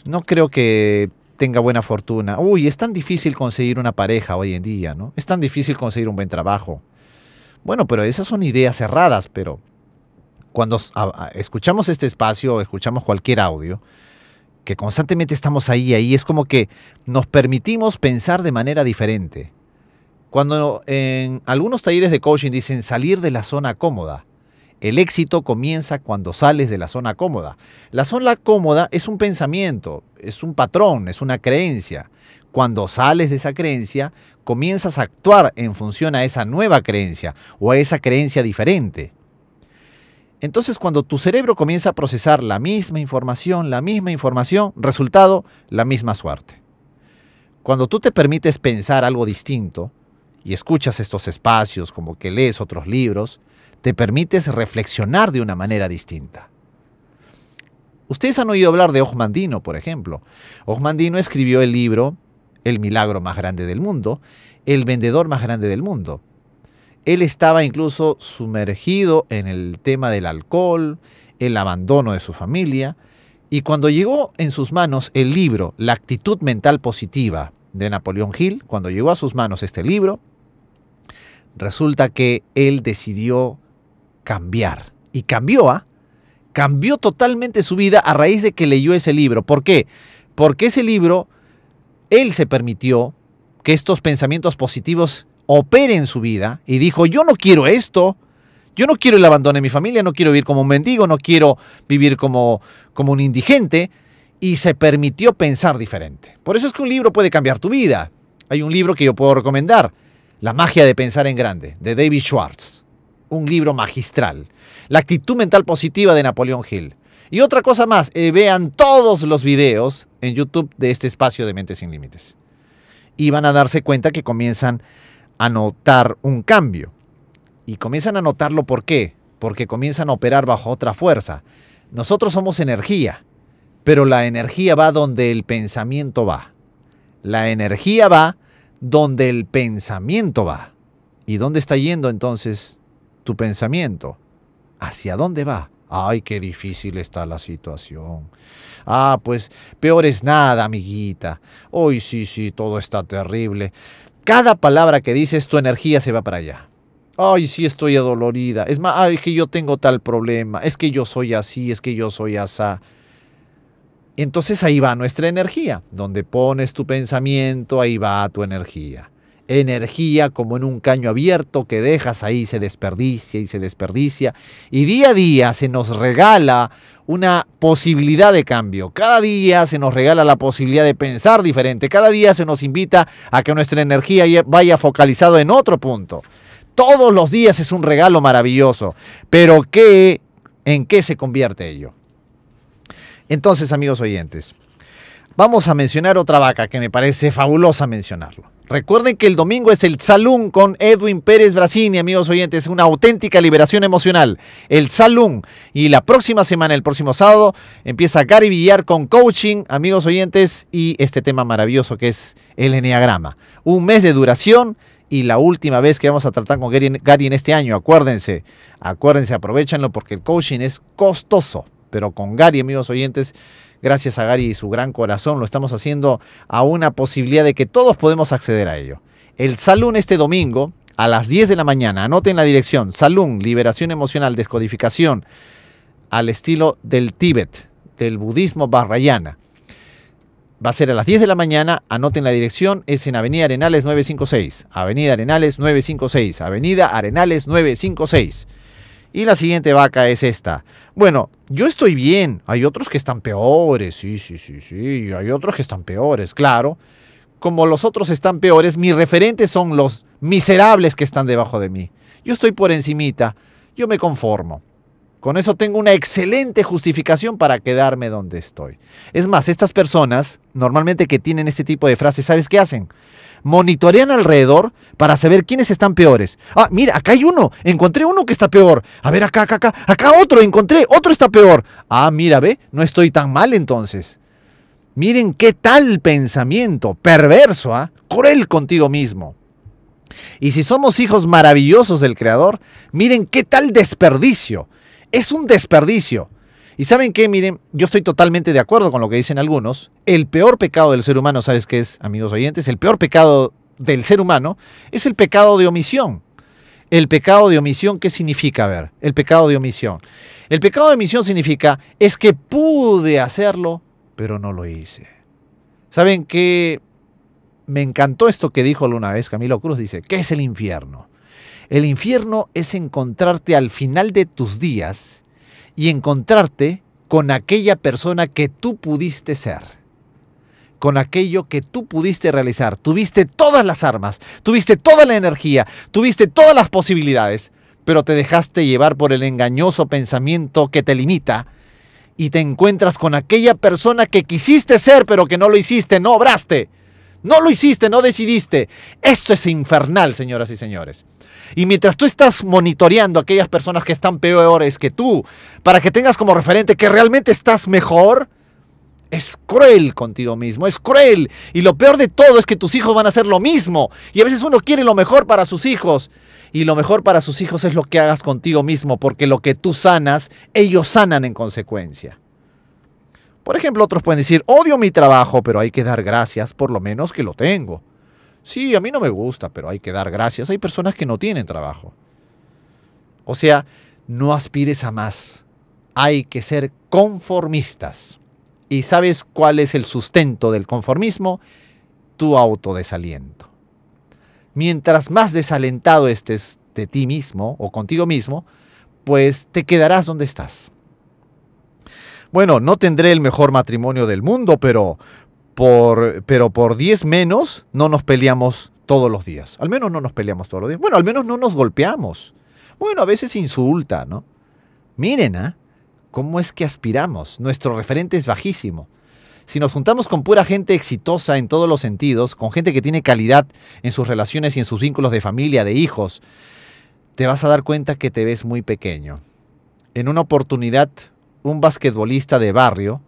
No creo que tenga buena fortuna. Uy, es tan difícil conseguir una pareja hoy en día, ¿no? Es tan difícil conseguir un buen trabajo. Bueno, pero esas son ideas cerradas, pero cuando escuchamos este espacio o escuchamos cualquier audio, que constantemente estamos ahí, ahí es como que nos permitimos pensar de manera diferente. Cuando en algunos talleres de coaching dicen salir de la zona cómoda, el éxito comienza cuando sales de la zona cómoda. La zona cómoda es un pensamiento, es un patrón, es una creencia. Cuando sales de esa creencia, comienzas a actuar en función a esa nueva creencia o a esa creencia diferente. Entonces, cuando tu cerebro comienza a procesar la misma información, la misma información, resultado, la misma suerte. Cuando tú te permites pensar algo distinto y escuchas estos espacios, como que lees otros libros, te permites reflexionar de una manera distinta. Ustedes han oído hablar de Osmandino, por ejemplo. Osmandino escribió el libro El milagro más grande del mundo, El vendedor más grande del mundo. Él estaba incluso sumergido en el tema del alcohol, el abandono de su familia, y cuando llegó en sus manos el libro La actitud mental positiva de Napoleón Hill, cuando llegó a sus manos este libro, resulta que él decidió cambiar. Y cambió, ¿a? ¿ah? Cambió totalmente su vida a raíz de que leyó ese libro. ¿Por qué? Porque ese libro, él se permitió que estos pensamientos positivos operen su vida y dijo, yo no quiero esto, yo no quiero el abandono de mi familia, no quiero vivir como un mendigo, no quiero vivir como, como un indigente. Y se permitió pensar diferente. Por eso es que un libro puede cambiar tu vida. Hay un libro que yo puedo recomendar, La magia de pensar en grande, de David Schwartz un libro magistral. La actitud mental positiva de Napoleón Hill. Y otra cosa más, eh, vean todos los videos en YouTube de este espacio de Mentes sin Límites. Y van a darse cuenta que comienzan a notar un cambio. Y comienzan a notarlo por qué. Porque comienzan a operar bajo otra fuerza. Nosotros somos energía, pero la energía va donde el pensamiento va. La energía va donde el pensamiento va. ¿Y dónde está yendo entonces tu pensamiento. ¿Hacia dónde va? Ay, qué difícil está la situación. Ah, pues peor es nada, amiguita. Hoy sí, sí, todo está terrible. Cada palabra que dices, tu energía se va para allá. Ay, sí, estoy adolorida. Es más, ay, que yo tengo tal problema. Es que yo soy así, es que yo soy asa Entonces ahí va nuestra energía. Donde pones tu pensamiento, ahí va tu energía energía como en un caño abierto que dejas ahí, se desperdicia y se desperdicia. Y día a día se nos regala una posibilidad de cambio. Cada día se nos regala la posibilidad de pensar diferente. Cada día se nos invita a que nuestra energía vaya focalizado en otro punto. Todos los días es un regalo maravilloso. Pero ¿qué, ¿en qué se convierte ello? Entonces, amigos oyentes, vamos a mencionar otra vaca que me parece fabulosa mencionarlo. Recuerden que el domingo es el Salón con Edwin Pérez Brasini, amigos oyentes, una auténtica liberación emocional. El Salón. Y la próxima semana, el próximo sábado, empieza Gary Villar con coaching, amigos oyentes, y este tema maravilloso que es el Enneagrama. Un mes de duración y la última vez que vamos a tratar con Gary, Gary en este año. Acuérdense, acuérdense, aprovechenlo porque el coaching es costoso. Pero con Gary, amigos oyentes, gracias a Gary y su gran corazón, lo estamos haciendo a una posibilidad de que todos podemos acceder a ello. El Salón este domingo a las 10 de la mañana, anoten la dirección, Salón, Liberación Emocional, Descodificación, al estilo del Tíbet, del budismo barrayana. Va a ser a las 10 de la mañana, anoten la dirección, es en Avenida Arenales 956, Avenida Arenales 956, Avenida Arenales 956. Y la siguiente vaca es esta, bueno, yo estoy bien, hay otros que están peores, sí, sí, sí, sí, hay otros que están peores, claro. Como los otros están peores, mis referentes son los miserables que están debajo de mí. Yo estoy por encimita, yo me conformo. Con eso tengo una excelente justificación para quedarme donde estoy. Es más, estas personas, normalmente que tienen este tipo de frases, ¿sabes qué hacen? monitorean alrededor para saber quiénes están peores. Ah, mira, acá hay uno, encontré uno que está peor. A ver, acá, acá, acá, acá otro, encontré, otro está peor. Ah, mira, ve, no estoy tan mal entonces. Miren qué tal pensamiento, perverso, ¿ah? cruel contigo mismo. Y si somos hijos maravillosos del Creador, miren qué tal desperdicio. Es un desperdicio y saben qué, miren, yo estoy totalmente de acuerdo con lo que dicen algunos. El peor pecado del ser humano, ¿sabes qué es, amigos oyentes? El peor pecado del ser humano es el pecado de omisión. El pecado de omisión, ¿qué significa? A ver, el pecado de omisión. El pecado de omisión significa es que pude hacerlo, pero no lo hice. ¿Saben qué? Me encantó esto que dijo una vez Camilo Cruz, dice, ¿qué es el infierno? El infierno es encontrarte al final de tus días y encontrarte con aquella persona que tú pudiste ser, con aquello que tú pudiste realizar. Tuviste todas las armas, tuviste toda la energía, tuviste todas las posibilidades, pero te dejaste llevar por el engañoso pensamiento que te limita y te encuentras con aquella persona que quisiste ser, pero que no lo hiciste, no obraste. No lo hiciste, no decidiste. Esto es infernal, señoras y señores. Y mientras tú estás monitoreando a aquellas personas que están peores que tú, para que tengas como referente que realmente estás mejor, es cruel contigo mismo, es cruel. Y lo peor de todo es que tus hijos van a hacer lo mismo. Y a veces uno quiere lo mejor para sus hijos. Y lo mejor para sus hijos es lo que hagas contigo mismo, porque lo que tú sanas, ellos sanan en consecuencia. Por ejemplo, otros pueden decir, odio mi trabajo, pero hay que dar gracias por lo menos que lo tengo. Sí, a mí no me gusta, pero hay que dar gracias. Hay personas que no tienen trabajo. O sea, no aspires a más. Hay que ser conformistas. ¿Y sabes cuál es el sustento del conformismo? Tu autodesaliento. Mientras más desalentado estés de ti mismo o contigo mismo, pues te quedarás donde estás. Bueno, no tendré el mejor matrimonio del mundo, pero por, pero por 10 menos no nos peleamos todos los días. Al menos no nos peleamos todos los días. Bueno, al menos no nos golpeamos. Bueno, a veces insulta, ¿no? Miren, ¿ah? ¿Cómo es que aspiramos? Nuestro referente es bajísimo. Si nos juntamos con pura gente exitosa en todos los sentidos, con gente que tiene calidad en sus relaciones y en sus vínculos de familia, de hijos, te vas a dar cuenta que te ves muy pequeño. En una oportunidad un basquetbolista de barrio,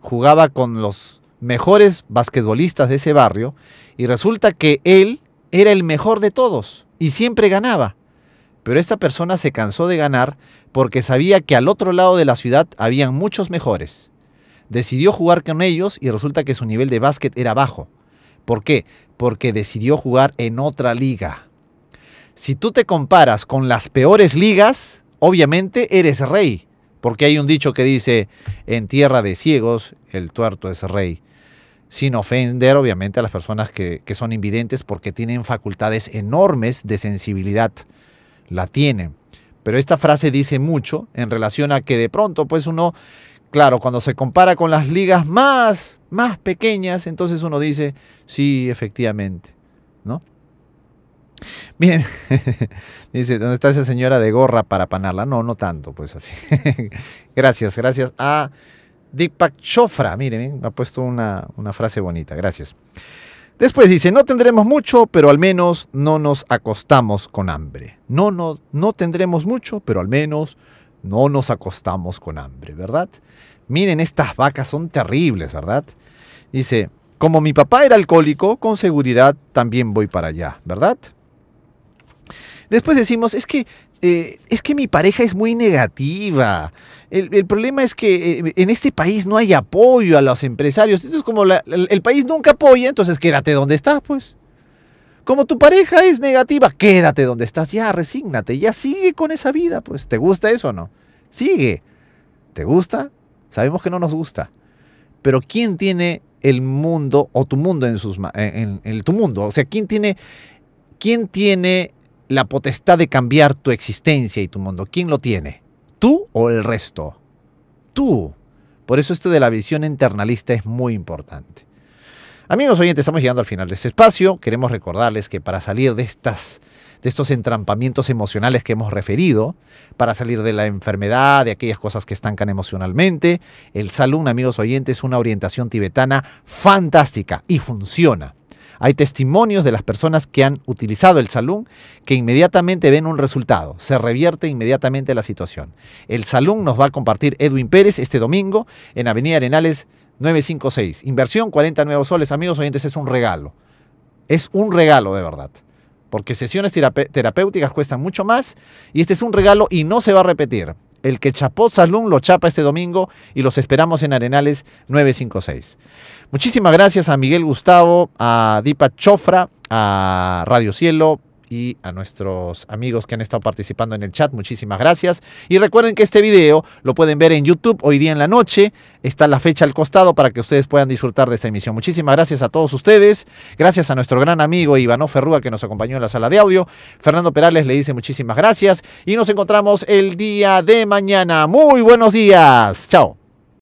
jugaba con los mejores basquetbolistas de ese barrio y resulta que él era el mejor de todos y siempre ganaba. Pero esta persona se cansó de ganar porque sabía que al otro lado de la ciudad habían muchos mejores. Decidió jugar con ellos y resulta que su nivel de básquet era bajo. ¿Por qué? Porque decidió jugar en otra liga. Si tú te comparas con las peores ligas, obviamente eres rey. Porque hay un dicho que dice, en tierra de ciegos el tuerto es rey. Sin ofender, obviamente, a las personas que, son invidentes porque tienen facultades enormes de sensibilidad. La tienen. Pero esta frase dice mucho en relación a que de pronto, pues uno, claro, cuando se compara con las ligas más, más pequeñas, entonces uno dice, sí, efectivamente, ¿no? Bien, [laughs] dice, ¿dónde está esa señora de gorra para panarla? No, no tanto, pues así. [laughs] gracias, gracias a Deepak Chofra. Miren, ha puesto una, una frase bonita, gracias. Después dice, no tendremos mucho, pero al menos no nos acostamos con hambre. No, no, no tendremos mucho, pero al menos no nos acostamos con hambre, ¿verdad? Miren, estas vacas son terribles, ¿verdad? Dice, como mi papá era alcohólico, con seguridad también voy para allá, ¿verdad? Después decimos, es que, eh, es que mi pareja es muy negativa. El, problema es que eh, en este país no hay apoyo a los empresarios. Esto es como el, país nunca apoya, entonces quédate donde estás, pues. Como tu pareja es negativa, quédate donde estás, ya resígnate, ya sigue con esa vida, pues. ¿Te gusta eso o no? Sigue. ¿Te gusta? Sabemos que no nos gusta. Pero ¿quién tiene el mundo o tu mundo en sus eh, en, tu mundo? O sea, ¿quién tiene quién tiene la potestad de cambiar tu existencia y tu mundo? ¿Quién lo tiene? ¿Tú o el resto? Tú. Por eso esto de la visión internalista es muy importante. Amigos oyentes, estamos llegando al final de este espacio. Queremos recordarles que para salir de estas de estos entrampamientos emocionales que hemos referido, para salir de la enfermedad, de aquellas cosas que estancan emocionalmente. El salón, amigos oyentes, es una orientación tibetana fantástica y funciona. Hay testimonios de las personas que han utilizado el salón que inmediatamente ven un resultado, se revierte inmediatamente la situación. El salón nos va a compartir Edwin Pérez este domingo en Avenida Arenales 956. Inversión 40 nuevos soles, amigos oyentes, es un regalo. Es un regalo de verdad. Porque sesiones terapéuticas cuestan mucho más y este es un regalo y no se va a repetir el que chapó Salón lo chapa este domingo y los esperamos en Arenales 956. Muchísimas gracias a Miguel Gustavo, a Dipa Chofra, a Radio Cielo, y a nuestros amigos que han estado participando en el chat. Muchísimas gracias. Y recuerden que este video lo pueden ver en YouTube hoy día en la noche. Está la fecha al costado para que ustedes puedan disfrutar de esta emisión. Muchísimas gracias a todos ustedes. Gracias a nuestro gran amigo Ivano Ferrúa que nos acompañó en la sala de audio. Fernando Perales le dice muchísimas gracias y nos encontramos el día de mañana. Muy buenos días. Chao.